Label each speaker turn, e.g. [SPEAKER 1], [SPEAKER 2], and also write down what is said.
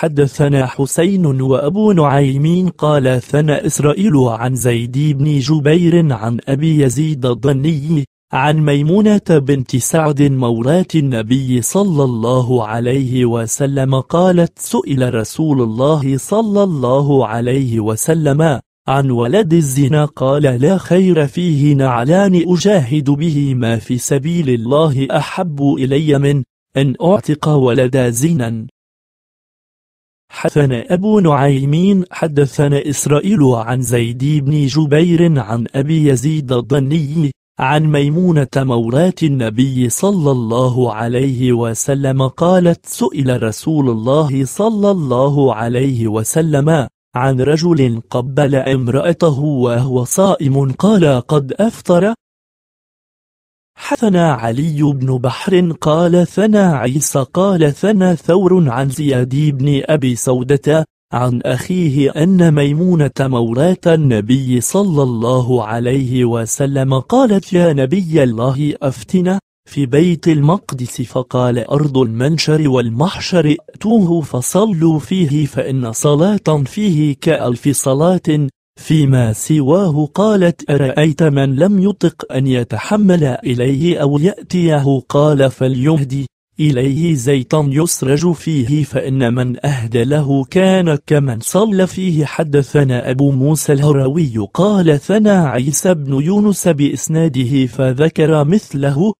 [SPEAKER 1] حدثنا حسين وأبو نعيم قال ثنا إسرائيل عن زيد بن جبير عن أبي يزيد الضني عن ميمونة بنت سعد مولاة النبي صلى الله عليه وسلم قالت سئل رسول الله صلى الله عليه وسلم عن ولد الزنا قال لا خير فيه نعلان أجاهد به ما في سبيل الله أحب إلي من أن أعتق ولد زنا حدثنا أبو نعيم حدثنا إسرائيل عن زيد بن جبير عن أبي يزيد الضني عن ميمونة مولاة النبي صلى الله عليه وسلم قالت سئل رسول الله صلى الله عليه وسلم عن رجل قبل امرأته وهو صائم قال قد أفطر حثنا علي بن بحر قال ثنى عيسى قال ثنى ثور عن زياد بن أبي سودة عن أخيه أن ميمونة مولاة النبي صلى الله عليه وسلم قالت يا نبي الله أفتنا في بيت المقدس فقال أرض المنشر والمحشر ائتوه فصلوا فيه فإن صلاة فيه كألف صلاة فيما سواه قالت أرأيت من لم يطق أن يتحمل إليه أو يأتيه قال فليهدي إليه زيتا يسرج فيه فإن من أهدى له كان كمن صلى فيه حدثنا أبو موسى الهروي قال ثنى عيسى بن يونس بإسناده فذكر مثله